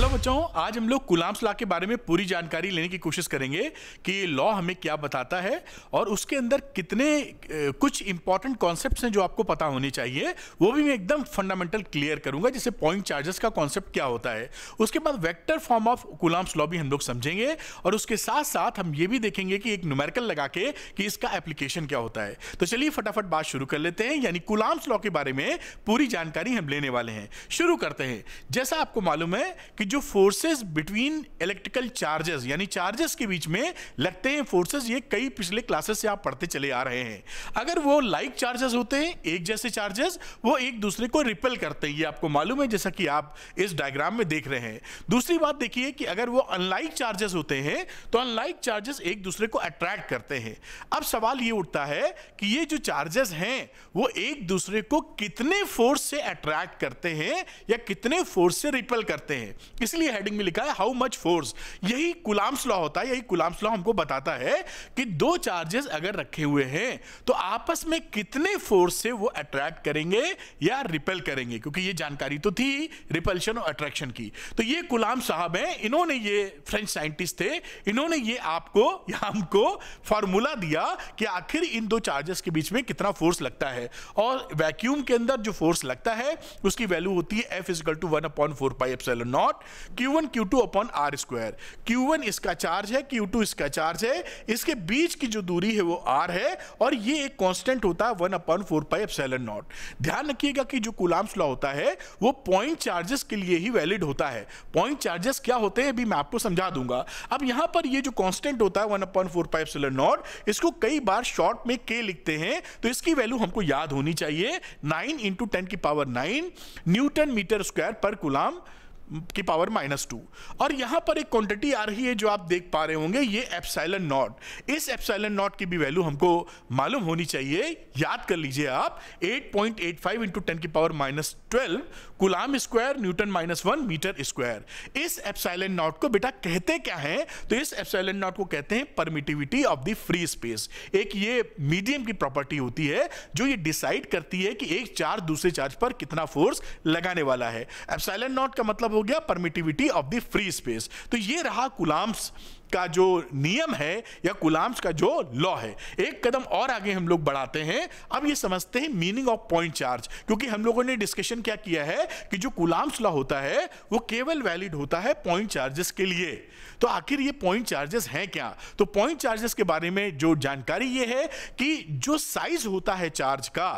hello बच्चों आज हम लोग कुलाम्स लॉ के बारे में पूरी जानकारी लेने की कोशिश करेंगे कि ये लॉ हमें क्या बताता है और उसके अंदर कितने कुछ इंपॉर्टेंट कॉन्सेप्ट हैं जो आपको पता होने चाहिए वो भी मैं एकदम फंडामेंटल क्लियर करूंगा जैसे पॉइंट चार्जेस का कॉन्सेप्ट क्या होता है उसके बाद vector form of Coulomb's law भी हम लोग समझेंगे और उसके साथ साथ हम ये भी देखेंगे कि एक न्यूमेरिकल लगा के कि इसका एप्लीकेशन क्या होता है तो चलिए फटाफट बात शुरू कर लेते हैं यानी कुलाम्स लॉ के बारे में पूरी जानकारी हम लेने वाले हैं शुरू करते हैं जैसा आपको मालूम है कि जो फोर्सेस बिटवीन इलेक्ट्रिकल चार्जेस यानी चार्जेस के बीच में लगते हैं फोर्सेस ये कई पिछले क्लासेस से आप पढ़ते चले आ रहे हैं अगर वो लाइक चार्जेस होते हैं एक जैसे चार्जेस वो एक दूसरे को रिपेल करते हैं ये आपको मालूम है जैसा कि आप इस डायग्राम में देख रहे हैं दूसरी बात देखिए कि अगर वो अनलाइक चार्जेस होते हैं तो अनलाइक चार्जेस एक दूसरे को अट्रैक्ट करते हैं अब सवाल ये उठता है कि ये जो चार्जेस हैं वो एक दूसरे को कितने फोर्स से अट्रैक्ट करते हैं या कितने फोर्स से रिपेल करते हैं इसलिए हेडिंग में लिखा है हाउ मच फोर्स यही कुलाम्स लॉ होता है यही कुलाम्स लॉ हमको बताता है कि दो चार्जेस अगर रखे हुए हैं तो आपस में कितने फोर्स से वो अट्रैक्ट करेंगे या रिपेल करेंगे क्योंकि ये जानकारी तो थी रिपल्शन और अट्रैक्शन की तो ये गुलाम साहब हैं इन्होंने ये फ्रेंच साइंटिस्ट थे इन्होंने ये आपको या हमको फार्मूला दिया कि आखिर इन दो चार्जेस के बीच में कितना फोर्स लगता है और वैक्यूम के अंदर जो फोर्स लगता है उसकी वैल्यू होती है F equal to one upon four pi epsilon naught Q1 one Q two upon R square Q इसका चार्ज है Q2 इसका चार्ज है इसके बीच की जो दूरी है वो आर है और ये एक कॉन्स्टेंट होता है one upon four pi epsilon naught ध्यान रखिएगा कि जो कुलाम्स लॉ होता है वो पॉइंट चार्जेस के लिए ही वैलिड होता है पॉइंट चार्जेस क्या होते हैं अभी मैं आपको समझा दूंगा अब यहां पर ये जो कॉन्स्टेंट होता है one upon four pi epsilon naught इसको कई बार शॉर्ट में के लिखते हैं तो इसकी वैल्यू हमको याद होनी चाहिए नाइन इंटू टेन की power nine newton metre square पर कुलाम की पावर माइनस टू और यहां पर एक क्वांटिटी आ रही है जो आप देख पा रहे होंगे ये एप्साइलन नॉट इस एप्साइलन नॉट की भी वैल्यू हमको मालूम होनी चाहिए याद कर लीजिए आप 8.85 point eight five into ten की power minus twelve coulomb square newton minus one metre square इस एप्साइलन नॉट को बेटा कहते क्या है तो इस एप्साइलन नॉट को कहते हैं permittivity of the free space एक ये मीडियम की प्रॉपर्टी होती है जो ये डिसाइड करती है कि एक चार्ज दूसरे चार्ज पर कितना फोर्स लगाने वाला है एप्साइलन नॉट का मतलब हो गया permittivity of the free space तो ये रहा कुलाम्स का जो नियम है या कुलाम्स का जो लॉ है एक कदम और आगे हम लोग बढ़ाते हैं अब ये समझते हैं मीनिंग ऑफ पॉइंट चार्ज क्योंकि हम लोगों ने डिस्कशन क्या किया है कि जो कुलाम्स लॉ होता है वो केवल वैलिड होता है पॉइंट चार्जेस के लिए तो आखिर ये पॉइंट चार्जेस हैं क्या तो पॉइंट चार्जेस के बारे में जो जानकारी ये है कि जो साइज होता है चार्ज का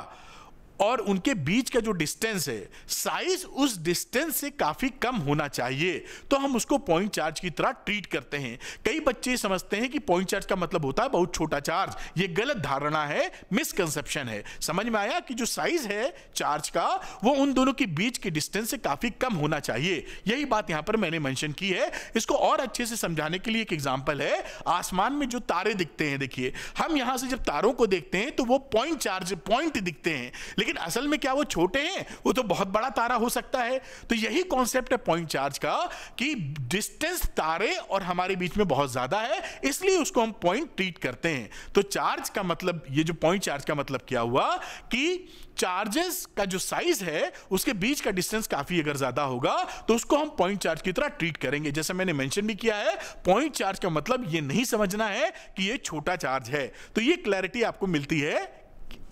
और उनके बीच का जो डिस्टेंस है साइज उस डिस्टेंस से काफ़ी कम होना चाहिए तो हम उसको पॉइंट चार्ज की तरह ट्रीट करते हैं कई बच्चे समझते हैं कि पॉइंट चार्ज का मतलब होता है बहुत छोटा चार्ज ये गलत धारणा है मिसकंसेप्शन है समझ में आया कि जो साइज है चार्ज का वो उन दोनों के बीच के डिस्टेंस से काफ़ी कम होना चाहिए यही बात यहां पर मैंने मैंशन की है इसको और अच्छे से समझाने के लिए एक एग्जाम्पल है आसमान में जो तारे दिखते हैं देखिए हम यहां से जब तारों को देखते हैं तो वो पॉइंट चार्ज पॉइंट दिखते हैं लेकिन लेकिन असल में क्या वो छोटे हैं वो तो बहुत बड़ा तारा हो सकता है तो यही कॉन्सेप्ट है पॉइंट चार्ज का कि डिस्टेंस तारे और हमारे बीच में बहुत ज्यादा है इसलिए उसको हम पॉइंट ट्रीट करते हैं तो चार्ज का मतलब ये जो पॉइंट चार्ज का मतलब क्या हुआ कि चार्जेस का जो साइज है उसके बीच का डिस्टेंस काफी अगर ज्यादा होगा तो उसको हम पॉइंट चार्ज की तरह ट्रीट करेंगे जैसे मैंने मेंशन भी किया है पॉइंट चार्ज का मतलब ये नहीं समझना है कि ये छोटा चार्ज है तो ये क्लैरिटी आपको मिलती है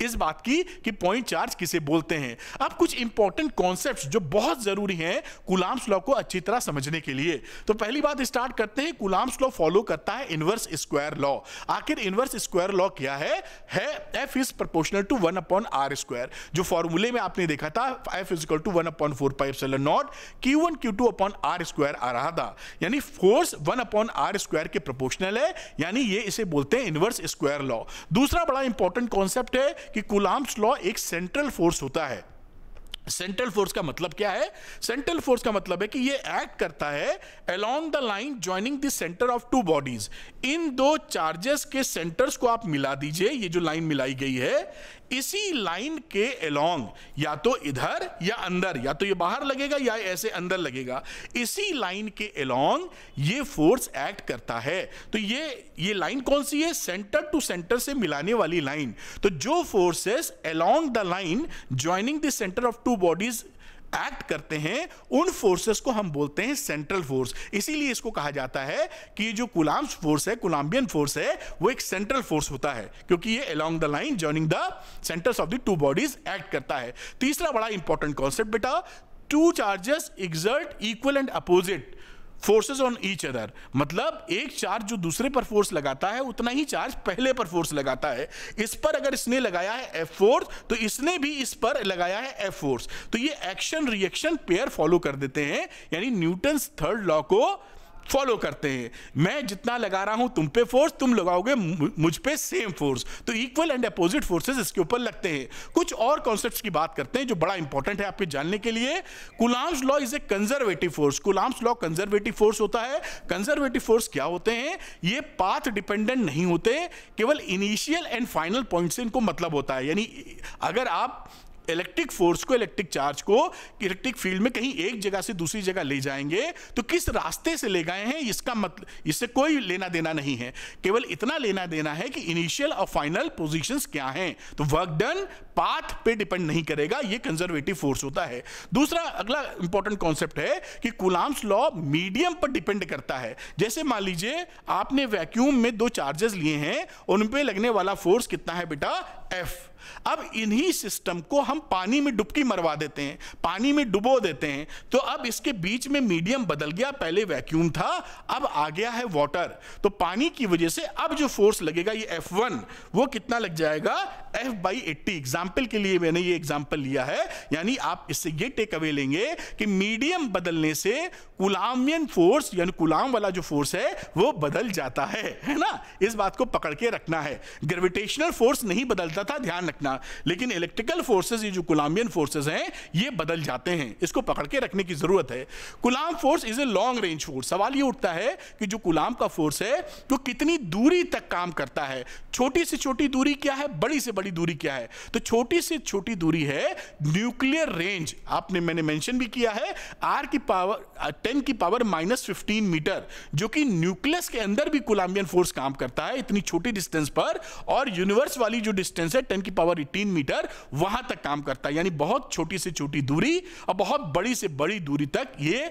इस बात की कि पॉइंट चार्ज किसे बोलते हैं अब कुछ इंपॉर्टेंट कॉन्सेप्ट जो बहुत जरूरी हैं कुलाम स्लॉ को अच्छी तरह समझने के लिए तो पहली बात स्टार्ट करते हैं कुलाम स्लॉ फॉलो करता है इनवर्स स्क्वायर लॉ आखिर इनवर्स स्क्वायर लॉ क्या है है F is proportional to one upon R square जो फॉर्मूले में आपने देखा था F is equal to one upon four pi epsilon naught Q one Q two upon R square आ रहा था यानी force one upon R square के प्रोपोर्शनल है यानी ये इसे बोलते हैं इनवर्स स्क्वायर लॉ दूसरा बड़ा इंपॉर्टेंट कॉन्सेप्ट है है कि कुलाम्स लॉ एक सेंट्रल फोर्स होता है सेंट्रल फोर्स का मतलब क्या है सेंट्रल फोर्स का मतलब है कि ये एक्ट करता है along the line joining the centre of two bodies इन दो चार्जेस के सेंटर्स को आप मिला दीजिए ये जो लाइन मिलाई गई है इसी लाइन के अलोंग या तो इधर या अंदर या तो ये बाहर लगेगा या ऐसे अंदर लगेगा इसी लाइन के अलोंग ये फोर्स एक्ट करता है तो ये ये लाइन कौन सी है सेंटर टू सेंटर से मिलाने वाली लाइन तो जो forces along the line joining the centre of two bodies act करते हैं उन फोर्सेस को हम बोलते हैं सेंट्रल फोर्स इसीलिए इसको कहा जाता है कि जो कुलाम्स फोर्स है कुलाम्बियन फोर्स है वो एक सेंट्रल फोर्स होता है क्योंकि ये along the line joining the centres of the two bodies act करता है तीसरा बड़ा इंपॉर्टेंट कॉन्सेप्ट बेटा two charges exert equal and opposite forces on each other मतलब एक चार्ज जो दूसरे पर फोर्स लगाता है उतना ही चार्ज पहले पर फोर्स लगाता है इस पर अगर इसने लगाया है एफ फोर्स तो इसने भी इस पर लगाया है एफ फोर्स तो ये एक्शन रिएक्शन पेयर फॉलो कर देते हैं यानी न्यूटन थर्ड लॉ को फॉलो करते हैं मैं जितना लगा रहा हूं तुम पे फोर्स तुम लगाओगे मुझ पे सेम फोर्स तो इक्वल एंड अपोजिट फोर्सेस इसके ऊपर लगते हैं कुछ और कॉन्सेप्ट की बात करते हैं जो बड़ा इंपॉर्टेंट है आपके जानने के लिए Coulomb's law is a conservative force Coulomb's law conservative force होता है कंजर्वेटिव फोर्स क्या होते हैं ये पाथ डिपेंडेंट नहीं होते केवल इनिशियल एंड फाइनल पॉइंट से इनको मतलब होता है यानी अगर आप इलेक्ट्रिक फोर्स को इलेक्ट्रिक चार्ज को इलेक्ट्रिक फील्ड में कहीं एक जगह से दूसरी जगह ले जाएंगे तो किस रास्ते से ले गए हैं इसका मतलब इससे कोई लेना देना नहीं है केवल इतना लेना देना है कि इनिशियल और फाइनल पोजिशन क्या हैं तो वर्क डन पाथ पे डिपेंड नहीं करेगा ये कंजर्वेटिव फोर्स होता है दूसरा अगला इंपॉर्टेंट कॉन्सेप्ट है कि कुलाम्स लॉ मीडियम पर डिपेंड करता है जैसे मान लीजिए आपने वैक्यूम में दो चार्जेस लिए हैं उन पे लगने वाला फोर्स कितना है बेटा एफ अब इन्हीं सिस्टम को हम पानी में डुबकी मरवा देते हैं पानी में डुबो देते हैं तो अब इसके बीच में मीडियम बदल गया पहले वैक्यूम था अब आ गया है वाटर तो पानी की वजह से अब जो फोर्स लगेगा ये F1 वो कितना लग जाएगा F बाई एट्टी एग्जाम्पल के लिए मैंने ये एग्जाम्पल लिया है यानी आप इससे ये टेक अवे लेंगे कि मीडियम बदलने से कुलामियन फोर्स यानी कुलाम वाला जो फोर्स है वो बदल जाता है है ना इस बात को पकड़ के रखना है ग्रेविटेशनल फोर्स नहीं बदलता था ध्यान रखना लेकिन इलेक्ट्रिकल फोर्सेस ये जो कुलाम्बियन फोर्सेस हैं ये बदल जाते हैं इसको पकड़ के रखने की ज़रूरत है Coulomb force is a long range force सवाल ये उठता है कि जो गुलाम का फोर्स है वो तो कितनी दूरी तक काम करता है छोटी से छोटी दूरी क्या है बड़ी से बड़ी दूरी क्या है तो छोटी से छोटी दूरी है न्यूक्लियर रेंज आपने मैंने मेंशन भी किया है आर की पावर टेन uh, की पावर माइनस फिफ्टीन मीटर जो कि न्यूक्लियस के अंदर भी कुलाम्बियन फोर्स काम करता है इतनी छोटी डिस्टेंस पर और यूनिवर्स वाली जो डिस्टेंस है टेन की पावर 18 मीटर वहां तक काम करता है यानी बहुत छोटी से छोटी दूरी और बहुत बड़ी से बड़ी दूरी तक ये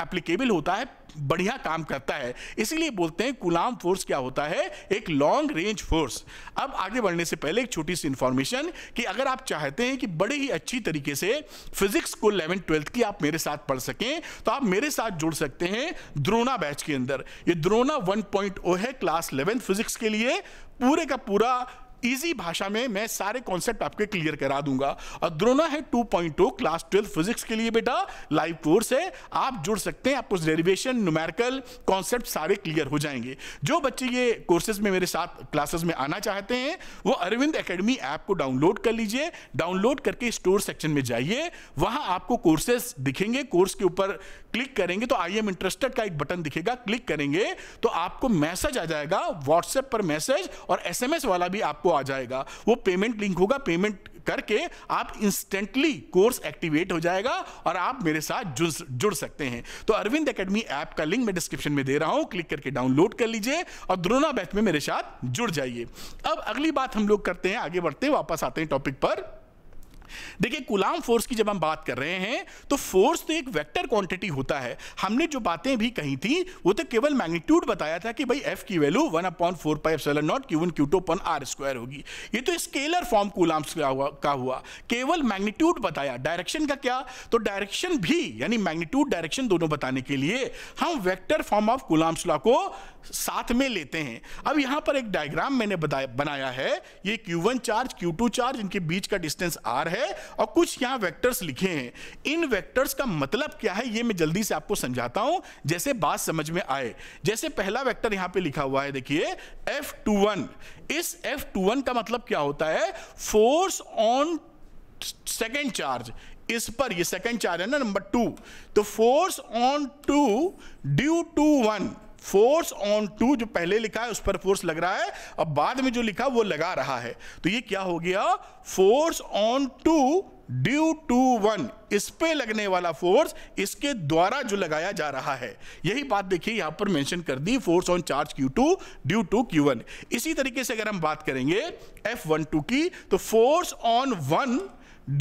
एप्लीकेबल होता है बढ़िया काम करता है इसीलिए बोलते हैं कुलाम फोर्स क्या होता है एक लॉन्ग रेंज फोर्स अब आगे बढ़ने से पहले एक छोटी सी इंफॉर्मेशन कि अगर आप चाहते हैं कि बड़े ही अच्छी तरीके से फिजिक्स को इलेवन ट्वेल्थ की आप मेरे साथ पढ़ सकें तो आप मेरे साथ जुड़ सकते हैं द्रोना बैच के अंदर ये द्रोना वन oh है क्लास इलेवेंथ फिजिक्स के लिए पूरे का पूरा इजी भाषा में मैं सारे कॉन्सेप्ट आपके क्लियर करा दूंगा और द्रोना है 2.2 क्लास 12 फिजिक्स के लिए बेटा लाइव कोर्स है आप जुड़ सकते हैं आपको डेरिवेशन न्यूमेरिकल कॉन्सेप्ट सारे क्लियर हो जाएंगे जो बच्चे ये कोर्सेज में मेरे साथ क्लासेस में आना चाहते हैं वो अरविंद एकेडमी ऐप को डाउनलोड कर लीजिए डाउनलोड करके स्टोर सेक्शन में जाइए वहां आपको कोर्सेस दिखेंगे कोर्स के ऊपर क्लिक करेंगे तो आई एम इंटरेस्टेड का एक बटन दिखेगा क्लिक करेंगे तो आपको मैसेज आ जाएगा व्हाट्सएप पर मैसेज और एसएमएस वाला भी आपको आ जाएगा वो पेमेंट लिंक होगा पेमेंट करके आप इंस्टेंटली कोर्स एक्टिवेट हो जाएगा और आप मेरे साथ जुड़ सकते हैं तो अरविंद एकेडमी ऐप का लिंक मैं डिस्क्रिप्शन में दे रहा हूं क्लिक करके डाउनलोड कर लीजिए और द्रोना बैच में मेरे साथ जुड़ जाइए अब अगली बात हम लोग करते हैं आगे बढ़ते हैं वापस आते हैं टॉपिक पर देखिए गुलाम फोर्स की जब हम बात कर रहे हैं तो फोर्स तो एक वेक्टर क्वांटिटी होता है हमने जो बातें भी कही थी वो तो केवल मैग्नीट्यूड बताया था कि भाई एफ की value one upon four pi epsilon naught Q one Q two upon R square होगी ये तो स्केलर फॉर्म कूलाम्स का हुआ का हुआ केवल मैग्नीट्यूड बताया डायरेक्शन का क्या तो डायरेक्शन भी यानी मैग्नीट्यूड डायरेक्शन दोनों बताने के लिए हम vector form of Coulomb's law को साथ में लेते हैं अब यहां पर एक डायग्राम मैंने बनाया है ये Q1 चार्ज Q2 चार्ज इनके बीच का डिस्टेंस आर है और कुछ यहां वेक्टर्स लिखे हैं इन वेक्टर्स का मतलब क्या है ये मैं जल्दी से आपको समझाता हूं जैसे बात समझ में आए जैसे पहला वेक्टर यहां पे लिखा हुआ है देखिए F21 इस F21 का मतलब क्या होता है फोर्स ऑन सेकेंड चार्ज इस पर ये सेकेंड चार्ज है ना नंबर टू तो force on two due to one force on two जो पहले लिखा है उस पर फोर्स लग रहा है अब बाद में जो लिखा वो लगा रहा है तो ये क्या हो गया force on two due to one इस पे लगने वाला फोर्स इसके द्वारा जो लगाया जा रहा है यही बात देखिए यहां पर मेंशन कर दी force on charge q two due to q one इसी तरीके से अगर हम बात करेंगे एफ वन टू की तो force on one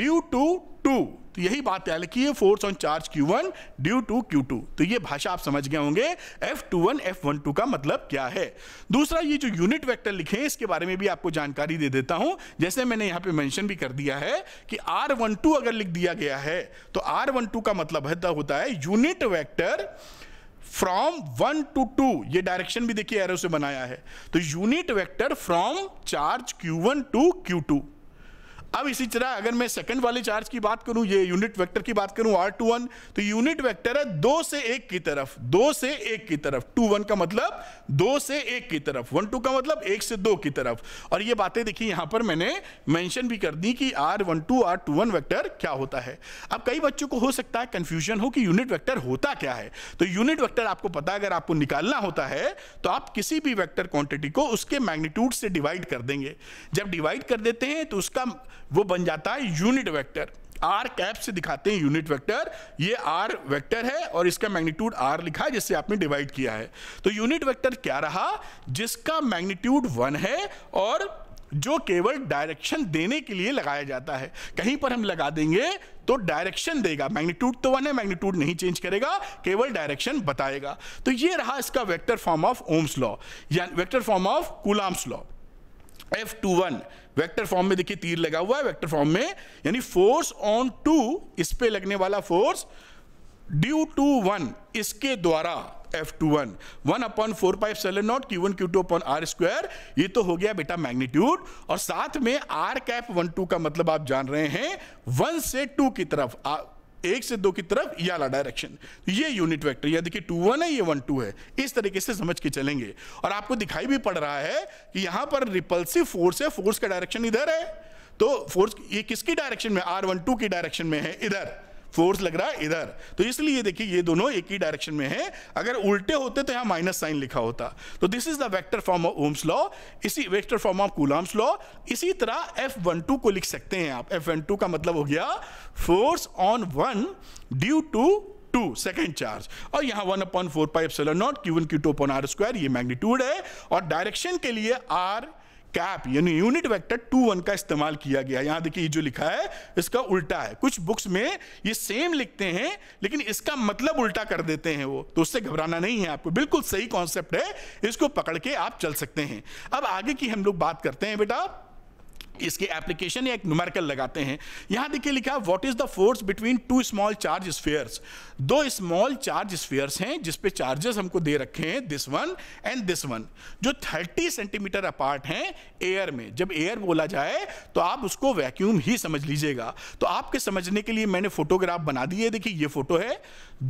due to two तो यही बात लिखी है force on charge q one due to q two तो ये भाषा आप समझ गए होंगे F two one F one two का मतलब क्या है दूसरा ये जो यूनिट वेक्टर लिखे हैं इसके बारे में भी आपको जानकारी दे देता हूं जैसे मैंने यहां पे मेंशन भी कर दिया है कि आर वन टू अगर लिख दिया गया है तो आर वन टू का मतलब होता है unit vector from one to two ये डायरेक्शन भी देखिए एरो से बनाया है तो unit vector from charge q one to q two अब इसी तरह अगर मैं सेकंड वाले चार्ज की बात करूं ये यूनिट वेक्टर की बात करूं आर टू वन तो यूनिट वेक्टर है दो से एक की तरफ दो से एक की तरफ टू वन का मतलब दो से एक की तरफ वन टू का मतलब एक से दो की तरफ और ये बातें देखिए यहां पर मैंने मेंशन भी कर दी कि R one two R two one vector क्या होता है अब कई बच्चों को हो सकता है कंफ्यूजन हो कि यूनिट वैक्टर होता क्या है तो यूनिट वैक्टर आपको पता अगर आपको निकालना होता है तो आप किसी भी वैक्टर क्वांटिटी को उसके मैग्नीट्यूड से डिवाइड कर देंगे जब डिवाइड कर देते हैं तो उसका वो बन जाता है यूनिट वेक्टर आर कैप से दिखाते हैं यूनिट वेक्टर ये आर वेक्टर है और इसका मैग्नीट्यूड आर लिखा है जिससे आपने डिवाइड किया है तो यूनिट वेक्टर क्या रहा जिसका मैग्नीट्यूड वन है और जो केवल डायरेक्शन देने के लिए लगाया जाता है कहीं पर हम लगा देंगे तो डायरेक्शन देगा मैग्नीट्यूड तो वन है मैग्नीट्यूड नहीं चेंज करेगा केवल डायरेक्शन बताएगा तो ये रहा इसका vector form of Ohm's law या vector form of Coulomb's law F two one vector form में देखिए तीर लगा हुआ है वैक्टर फॉर्म में यानी फोर्स ऑन टू इस पे लगने वाला फोर्स ड्यू टू वन इसके द्वारा F two one one upon four pi epsilon naught Q one Q two upon R square ये तो हो गया बेटा मैग्नीट्यूड और साथ में आर कैप वन टू का मतलब आप जान रहे हैं वन से टू की तरफ एक से दो की तरफ या डायरेक्शन ये तो यूनिट वेक्टर ये देखिए टू वन है ये वन टू है इस तरीके से समझ के चलेंगे और आपको दिखाई भी पड़ रहा है कि यहां पर रिपल्सिव फोर्स है फोर्स का डायरेक्शन इधर है तो फोर्स ये किसकी डायरेक्शन में आर वन टू की डायरेक्शन में है इधर फोर्स लग रहा है इधर तो इसलिए देखिए ये दोनों एक ही डायरेक्शन में है अगर उल्टे होते तो यहाँ माइनस साइन लिखा होता तो this is the vector form of Ohm's law इसी vector form of Coulomb's law इसी तरह एफ वन टू को लिख सकते हैं आप एफ वन टू का मतलब हो गया force on one due to two second charge और यहाँ one upon four pi epsilon naught Q one Q two upon R square ये मैग्नीट्यूड है और डायरेक्शन के लिए आर कैप यानी यूनिट वेक्टर टू वन का इस्तेमाल किया गया यहां देखिए जो लिखा है इसका उल्टा है कुछ बुक्स में ये सेम लिखते हैं लेकिन इसका मतलब उल्टा कर देते हैं वो तो उससे घबराना नहीं है आपको बिल्कुल सही कॉन्सेप्ट है इसको पकड़ के आप चल सकते हैं अब आगे की हम लोग बात करते हैं बेटा इसके एप्लीकेशन या एक न्यूमेरिकल लगाते हैं यहां देखिए लिखा what is the force between two small charge spheres दो स्मॉल चार्ज स्फीयर्स हैं जिस पे चार्जेस हमको दे रखे हैं this one and this one जो 30 सेंटीमीटर अपार्ट हैं एयर में जब एयर बोला जाए तो आप उसको वैक्यूम ही समझ लीजिएगा तो आपके समझने के लिए मैंने फोटोग्राफ बना दिए देखिए ये फोटो है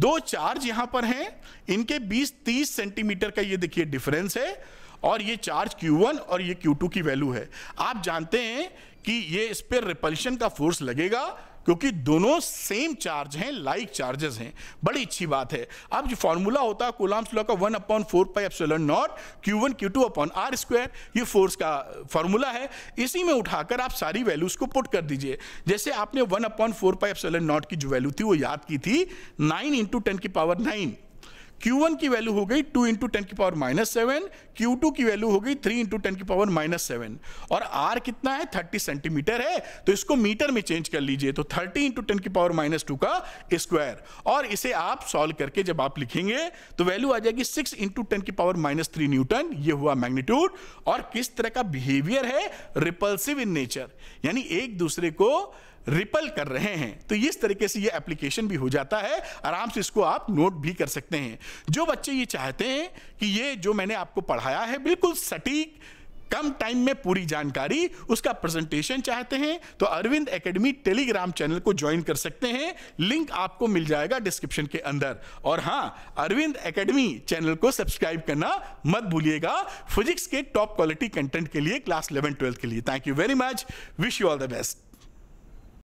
दो चार्ज यहां पर हैं इनके बीस तीस सेंटीमीटर का ये देखिए डिफरेंस है और ये चार्ज Q1 और ये Q2 की वैल्यू है आप जानते हैं कि ये इस पर रिपल्शन का फोर्स लगेगा क्योंकि दोनों सेम चार्ज हैं लाइक चार्जेस हैं बड़ी अच्छी बात है अब जो फॉर्मूला होता है कोलाम्स लॉ का one upon four pi epsilon naught Q one Q two upon R square ये फोर्स का फॉर्मूला uh, है इसी में उठाकर आप सारी वैल्यूज को पुट कर दीजिए जैसे आपने one upon four pi epsilon naught की जो वैल्यू थी वो याद की थी नाइन इंटू टेन की पावर नाइन Q1 की वैल्यू हो गई 2 इंटू टेन की पावर माइनस सेवन क्यू की वैल्यू हो गई 3 इंटू टेन की पावर माइनस सेवन और R कितना है 30 सेंटीमीटर है तो इसको मीटर में चेंज कर लीजिए तो 30 इंटू टेन की पावर माइनस टू का स्क्वायर और इसे आप सॉल्व करके जब आप लिखेंगे तो वैल्यू आ जाएगी 6 इंटू टेन की पावर माइनस थ्री न्यूटन ये हुआ मैग्नीट्यूड और किस तरह का बिहेवियर है रिपल्सिव इन नेचर यानी एक दूसरे को रिपल कर रहे हैं तो इस तरीके से ये एप्लीकेशन भी हो जाता है आराम से इसको आप नोट भी कर सकते हैं जो बच्चे ये चाहते हैं कि ये जो मैंने आपको पढ़ाया है बिल्कुल सटीक कम टाइम में पूरी जानकारी उसका प्रेजेंटेशन चाहते हैं तो अरविंद एकेडमी टेलीग्राम चैनल को ज्वाइन कर सकते हैं लिंक आपको मिल जाएगा डिस्क्रिप्शन के अंदर और हाँ अरविंद एकेडमी चैनल को सब्सक्राइब करना मत भूलिएगा फिजिक्स के टॉप क्वालिटी कंटेंट के लिए क्लास इलेवन ट्वेल्थ के लिए thank you very much wish you all the best